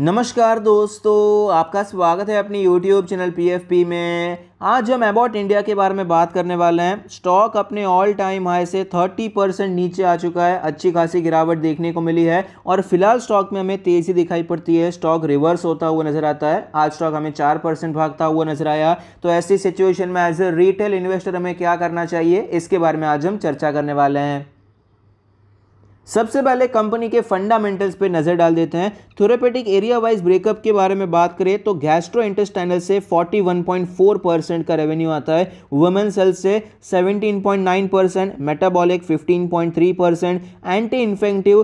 नमस्कार दोस्तों आपका स्वागत है अपनी YouTube चैनल पी में आज हम अबाउट इंडिया के बारे में बात करने वाले हैं स्टॉक अपने ऑल टाइम हाई से 30 परसेंट नीचे आ चुका है अच्छी खासी गिरावट देखने को मिली है और फिलहाल स्टॉक में हमें तेज़ी दिखाई पड़ती है स्टॉक रिवर्स होता हुआ नजर आता है आज स्टॉक हमें चार परसेंट भागता हुआ नजर आया तो ऐसी सिचुएशन में एज ए रिटेल इन्वेस्टर हमें क्या करना चाहिए इसके बारे में आज हम चर्चा करने वाले हैं सबसे पहले कंपनी के फंडामेंटल्स पे नज़र डाल देते हैं थोरेपेटिक एरिया वाइज ब्रेकअप के बारे में बात करें तो गैस्ट्रो इंटेस्टाइनल से 41.4 परसेंट का रेवेन्यू आता है वुमेन सेल्स से 17.9 percent metabolic 15.3 percent anti infective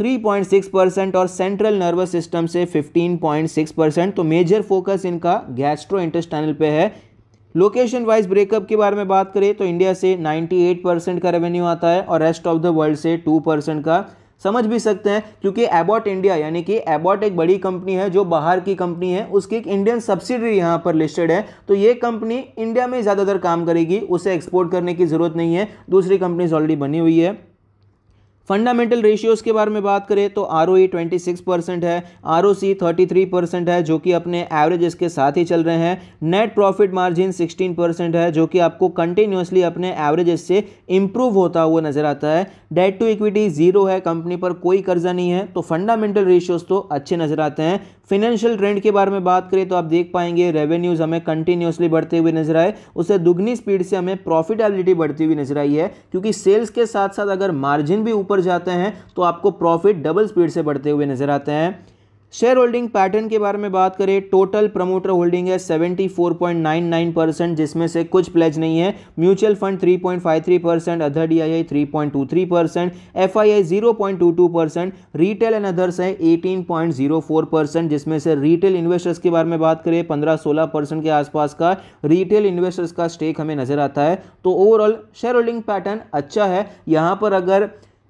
3.6 percent और सेंट्रल नर्वस सिस्टम से 15.6 परसेंट तो मेजर फोकस इनका गैस्ट्रो इंटेस्टाइनल पे है लोकेशन वाइज ब्रेकअप के बारे में बात करें तो इंडिया से 98 परसेंट का रेवेन्यू आता है और रेस्ट ऑफ द वर्ल्ड से 2 परसेंट का समझ भी सकते हैं क्योंकि एबॉट इंडिया यानी कि एबॉट एक बड़ी कंपनी है जो बाहर की कंपनी है उसकी एक इंडियन सब्सिडरी यहाँ पर लिस्टेड है तो ये कंपनी इंडिया में ज़्यादातर काम करेगी उसे एक्सपोर्ट करने की ज़रूरत नहीं है दूसरी कंपनीज ऑलरेडी बनी हुई है फंडामेंटल रेशियोज़ के बारे में बात करें तो R O twenty six percent है R O C thirty three percent है जो कि अपने एवरेज इसके साथ ही चल रहे हैं net profit margin sixteen percent है जो कि आपको कंटिन्यूसली अपने एवरेज इससे इंप्रूव होता हुआ नजर आता है डेट टू इक्विटी जीरो है कंपनी पर कोई कर्जा नहीं है तो फंडामेंटल रेशियोज़ तो अच्छे नजर आते हैं फिनेंशियल ट्रेंड के बारे में बात करें तो आप देख पाएंगे रेवेन्यूज़ हमें कंटिन्यूसली बढ़ते हुए नजर आए उससे दुगनी स्पीड से हमें प्रॉफिटेबिलिटी बढ़ती हुई नजर आई है क्योंकि सेल्स के साथ साथ अगर मार्जिन भी ऊपर बढ़ जाते हैं तो आपको प्रॉफिट डबल स्पीड से बढ़ते हुए नजर आते हैं शेयर होल्डिंग पैटर्न के बारे में बात करें टोटल प्रमोटर होल्डिंग है 74.99 परसेंट जिसमें से कुछ प्लेज नहीं है mutual fund 3.53 percent other D I I percent F I I percent retail and others है 18.04 परसेंट जिसमें से रिटेल इन्वेस्टर्स के बारे में बात करें 15-16 परसेंट के आसपास का रिटेल इन्वेस्टर्स का स्टेक हमें नजर आता है तो ओवरऑल शेयर होल्डिंग पैटर्न अच्छा है यहाँ पर अगर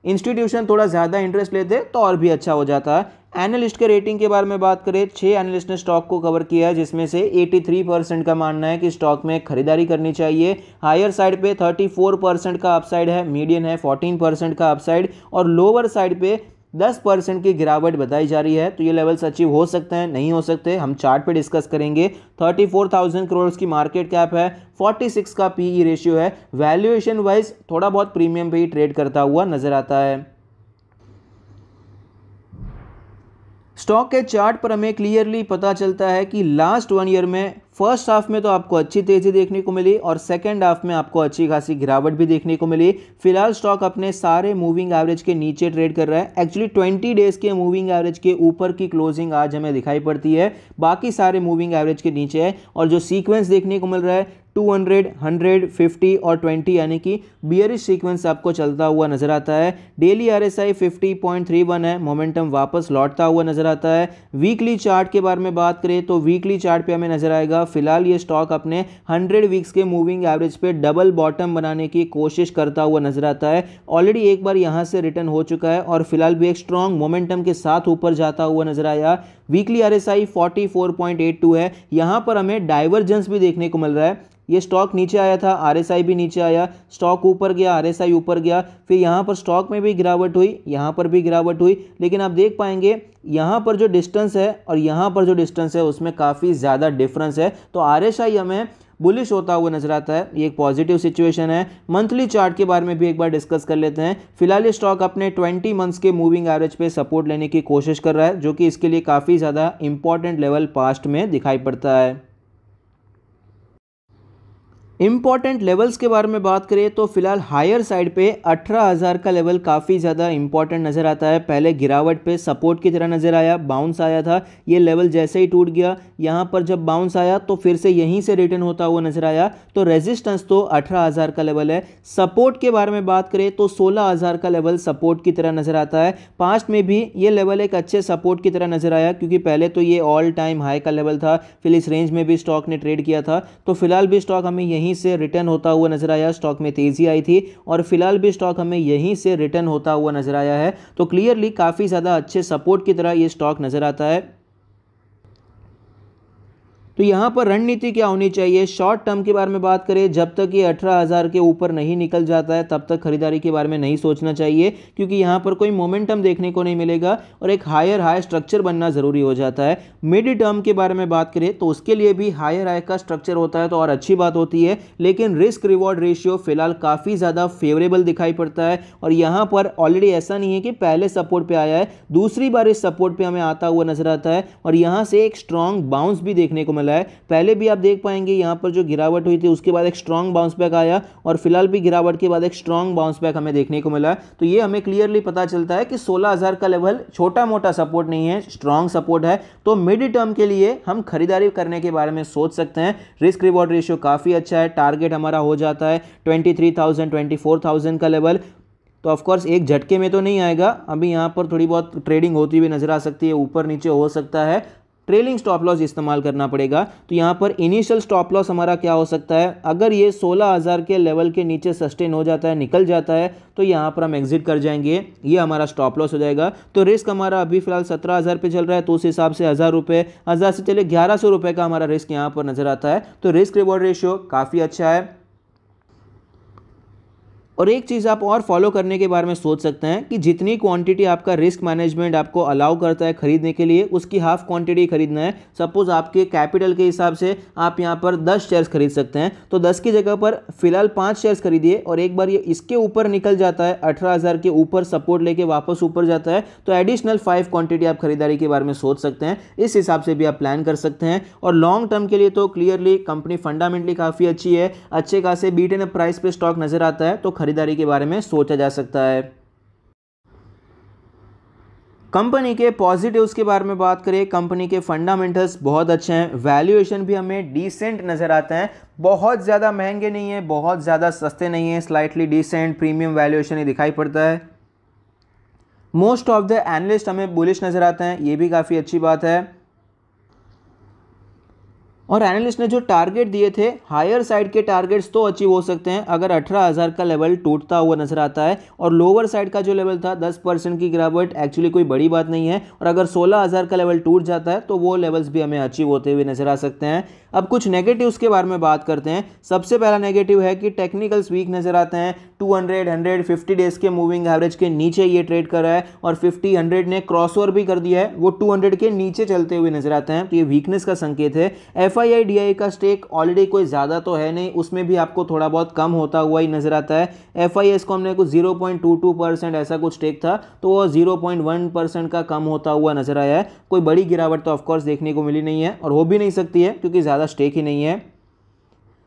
इंस्टीट्यूशन थोड़ा ज़्यादा इंटरेस्ट लेते तो और भी अच्छा हो जाता है एनालिस्ट के रेटिंग के बारे में बात करें छः एनालिस्ट ने स्टॉक को कवर किया है जिसमें से 83 परसेंट का मानना है कि स्टॉक में खरीदारी करनी चाहिए हायर साइड पे 34 परसेंट का अपसाइड है मीडियम है 14 परसेंट का अपसाइड और लोअर साइड पे 10 परसेंट की गिरावट बताई जा रही है तो ये लेवल्स अचीव हो सकते हैं नहीं हो सकते हम चार्ट पे डिस्कस करेंगे 34,000 करोड़ की मार्केट कैप है 46 का पीई रेशियो e है वैल्यूएशन वाइज थोड़ा बहुत प्रीमियम पे ही ट्रेड करता हुआ नजर आता है स्टॉक के चार्ट पर हमें क्लियरली पता चलता है कि लास्ट वन ईयर में फर्स्ट हाफ में तो आपको अच्छी तेज़ी देखने को मिली और सेकेंड हाफ में आपको अच्छी खासी गिरावट भी देखने को मिली फिलहाल स्टॉक अपने सारे मूविंग एवरेज के नीचे ट्रेड कर रहा है एक्चुअली 20 डेज़ के मूविंग एवरेज के ऊपर की क्लोजिंग आज हमें दिखाई पड़ती है बाकी सारे मूविंग एवरेज के नीचे है और जो सीक्वेंस देखने को मिल रहा है 200, 100, 50 और 20 यानी कि बियरिश सीक्वेंस आपको चलता हुआ नजर आता है डेली आरएसआई 50.31 है मोमेंटम वापस लौटता हुआ नजर आता है वीकली चार्ट के बारे में बात करें तो वीकली चार्ट पे हमें नजर आएगा फिलहाल ये स्टॉक अपने 100 वीक्स के मूविंग एवरेज पे डबल बॉटम बनाने की कोशिश करता हुआ नजर आता है ऑलरेडी एक बार यहाँ से रिटर्न हो चुका है और फिलहाल भी एक स्ट्रॉन्ग मोमेंटम के साथ ऊपर जाता हुआ नजर आया weekly R S I forty four point eight two है यहाँ पर हमें डाइवर्जेंस भी देखने को मिल रहा है ये स्टॉक नीचे आया था आरएसआई भी नीचे आया स्टॉक ऊपर गया आरएसआई ऊपर गया फिर यहाँ पर स्टॉक में भी गिरावट हुई यहाँ पर भी गिरावट हुई लेकिन आप देख पाएंगे यहाँ पर जो डिस्टेंस है और यहाँ पर जो डिस्टेंस है उसमें काफ़ी ज़्यादा डिफरेंस है तो आर एस आई हमें बुलिश होता हुआ नजर आता है ये एक पॉजिटिव सिचुएशन है मंथली चार्ट के बारे में भी एक बार डिस्कस कर लेते हैं फिलहाल ये स्टॉक अपने 20 मंथ्स के मूविंग एवरेज पे सपोर्ट लेने की कोशिश कर रहा है जो कि इसके लिए काफ़ी ज़्यादा इंपॉर्टेंट लेवल पास्ट में दिखाई पड़ता है इम्पॉर्टेंट लेवल्स के बारे में बात करें तो फिलहाल हायर साइड पे 18,000 का लेवल काफ़ी ज़्यादा इंपॉर्टेंट नज़र आता है पहले गिरावट पे सपोर्ट की तरह नज़र आया बाउंस आया था ये लेवल जैसे ही टूट गया यहाँ पर जब बाउंस आया तो फिर से यहीं से रिटर्न होता हुआ नज़र आया तो रेजिस्टेंस तो 18,000 का लेवल है सपोर्ट के बारे में बात करें तो सोलह का लेवल सपोर्ट की तरह नज़र आता है पास्ट में भी ये लेवल एक अच्छे सपोर्ट की तरह नज़र आया क्योंकि पहले तो ये ऑल टाइम हाई का लेवल था फिर इस रेंज में भी स्टॉक ने ट्रेड किया था तो फिलहाल भी स्टॉक हमें यहीं यहीं से रिटर्न होता हुआ नजर आया स्टॉक में तेजी आई थी और फिलहाल भी स्टॉक हमें यहीं से रिटर्न होता हुआ नजर आया है तो क्लियरली काफ़ी ज़्यादा अच्छे सपोर्ट की तरह यह स्टॉक नजर आता है तो यहाँ पर रणनीति क्या होनी चाहिए शॉर्ट टर्म के बारे में बात करें जब तक ये अठारह हज़ार के ऊपर नहीं निकल जाता है तब तक खरीदारी के बारे में नहीं सोचना चाहिए क्योंकि यहाँ पर कोई मोमेंटम देखने को नहीं मिलेगा और एक हायर हाई स्ट्रक्चर बनना ज़रूरी हो जाता है मिड टर्म के बारे में बात करें तो उसके लिए भी हायर हाई का स्ट्रक्चर होता है तो और अच्छी बात होती है लेकिन रिस्क रिवॉर्ड रेशियो फिलहाल काफ़ी ज़्यादा फेवरेबल दिखाई पड़ता है और यहाँ पर ऑलरेडी ऐसा नहीं है कि पहले सपोर्ट पर आया है दूसरी बार इस सपोर्ट पर हमें आता हुआ नजर आता है और यहाँ से एक स्ट्रॉन्ग बाउंस भी देखने को मिला चला है पहले भी आप देख पाएंगे यहाँ पर जो गिरावट हुई थी उसके बाद एक स्ट्रॉन्ग बाउंस बैक आया और फिलहाल भी गिरावट के बाद एक स्ट्रॉन्ग बाउंस बैक हमें देखने को मिला तो ये हमें क्लियरली पता चलता है कि सोलह का लेवल छोटा मोटा सपोर्ट नहीं है स्ट्रॉन्ग सपोर्ट है तो मिड टर्म के लिए हम खरीदारी करने के बारे में सोच सकते हैं रिस्क रिवॉर्ड रेशियो काफ़ी अच्छा है टारगेट हमारा हो जाता है twenty three thousand twenty four thousand का लेवल तो ऑफ कोर्स एक झटके में तो नहीं आएगा अभी यहाँ पर थोड़ी बहुत ट्रेडिंग होती हुई नजर आ सकती है ऊपर नीचे हो सकता है ट्रेलिंग स्टॉप लॉस इस्तेमाल करना पड़ेगा तो यहाँ पर इनिशियल स्टॉप लॉस हमारा क्या हो सकता है अगर ये 16000 के लेवल के नीचे सस्टेन हो जाता है निकल जाता है तो यहाँ पर हम एग्जिट कर जाएंगे ये हमारा स्टॉप लॉस हो जाएगा तो रिस्क हमारा अभी फिलहाल सत्रह हज़ार पे चल रहा है तो उस हिसाब से हज़ार रुपये हज़ार से चले ग्यारह सौ रुपये का हमारा रिस्क यहाँ पर नज़र आता है तो रिस्क रिवॉर्ड रेशियो काफ़ी अच्छा है और एक चीज़ आप और फॉलो करने के बारे में सोच सकते हैं कि जितनी क्वांटिटी आपका रिस्क मैनेजमेंट आपको अलाउ करता है खरीदने के लिए उसकी हाफ क्वांटिटी खरीदना है सपोज आपके कैपिटल के हिसाब से आप यहाँ पर दस शेयर्स खरीद सकते हैं तो दस की जगह पर फिलहाल पांच शेयर्स खरीदिए और एक बार ये इसके ऊपर निकल जाता है अठारह के ऊपर सपोर्ट लेके वापस ऊपर जाता है तो एडिशनल फाइव क्वांटिटी आप खरीदारी के बारे में सोच सकते हैं इस हिसाब से भी आप प्लान कर सकते हैं और लॉन्ग टर्म के लिए तो क्लियरली कंपनी फंडामेंटली काफ़ी अच्छी है अच्छे खासे बीट एंड प्राइस पे स्टॉक नजर आता है तो खरीद खरीदारी के बारे में सोचा जा सकता है कंपनी के पॉजिटिव्स के बारे में बात करें कंपनी के फंडामेंटल्स बहुत अच्छे हैं वैल्यूएशन भी हमें डिसेंट नज़र आते हैं बहुत ज़्यादा महंगे नहीं है बहुत ज़्यादा सस्ते नहीं है स्लाइटली डिसेंट प्रीमियम वैल्यूएशन ही दिखाई पड़ता है मोस्ट ऑफ द एनालिस्ट हमें बुलिश नज़र आते हैं ये भी काफ़ी अच्छी बात है और एनालिस्ट ने जो टारगेट दिए थे हायर साइड के टारगेट्स तो अचीव हो सकते हैं अगर 18,000 का लेवल टूटता हुआ नजर आता है और लोअर साइड का जो लेवल था 10 परसेंट की गिरावट एक्चुअली कोई बड़ी बात नहीं है और अगर 16,000 का लेवल टूट जाता है तो वो लेवल्स भी हमें अचीव होते हुए नजर आ सकते हैं अब कुछ नेगेटिव्स के बारे में बात करते हैं सबसे पहला नेगेटिव है कि टेक्निकल्स वीक नजर आते हैं 200 150 डेज के मूविंग एवरेज के नीचे ये ट्रेड कर रहा है और 50 100 ने क्रॉसओवर भी कर दिया है वो 200 के नीचे चलते हुए नजर आते हैं तो ये वीकनेस का संकेत है एफ आई का स्टेक ऑलरेडी कोई ज़्यादा तो है नहीं उसमें भी आपको थोड़ा बहुत कम होता हुआ ही नजर आता है एफ को हमने कुछ जीरो ऐसा कुछ स्टेक था तो वो जीरो का कम होता हुआ नजर आया है कोई बड़ी गिरावट तो ऑफकोर्स देखने को मिली नहीं है और हो भी नहीं सकती है क्योंकि ज़्यादा ज़्यादा स्टेक ही नहीं है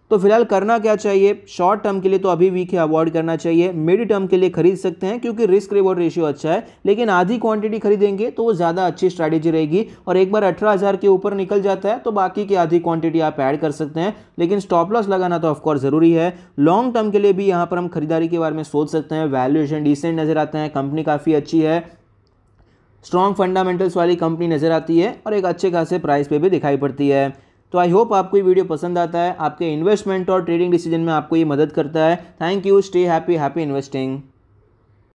तो फिलहाल करना क्या चाहिए शॉर्ट टर्म के लिए तो अभी वीक है अवॉइड करना चाहिए मिड टर्म के लिए खरीद सकते हैं क्योंकि रिस्क रिवॉर्ड रेशियो अच्छा है लेकिन आधी क्वांटिटी खरीदेंगे तो वो ज़्यादा अच्छी स्ट्रैटेजी रहेगी और एक बार अठारह हज़ार के ऊपर निकल जाता है तो बाकी की आधी क्वांटिटी आप ऐड कर सकते हैं लेकिन स्टॉप लॉस लगाना तो ऑफकोर्स ज़रूरी है लॉन्ग टर्म के लिए भी यहाँ पर हम खरीदारी के बारे में सोच सकते हैं वैल्यूएशन डिसेंट नज़र आते हैं कंपनी काफ़ी अच्छी है स्ट्रॉन्ग फंडामेंटल्स वाली कंपनी नज़र आती है और एक अच्छे खासे प्राइस पे भी दिखाई पड़ती है तो आई होप आपको ये वीडियो पसंद आता है आपके इन्वेस्टमेंट और ट्रेडिंग डिसीजन में आपको ये मदद करता है thank you stay happy happy investing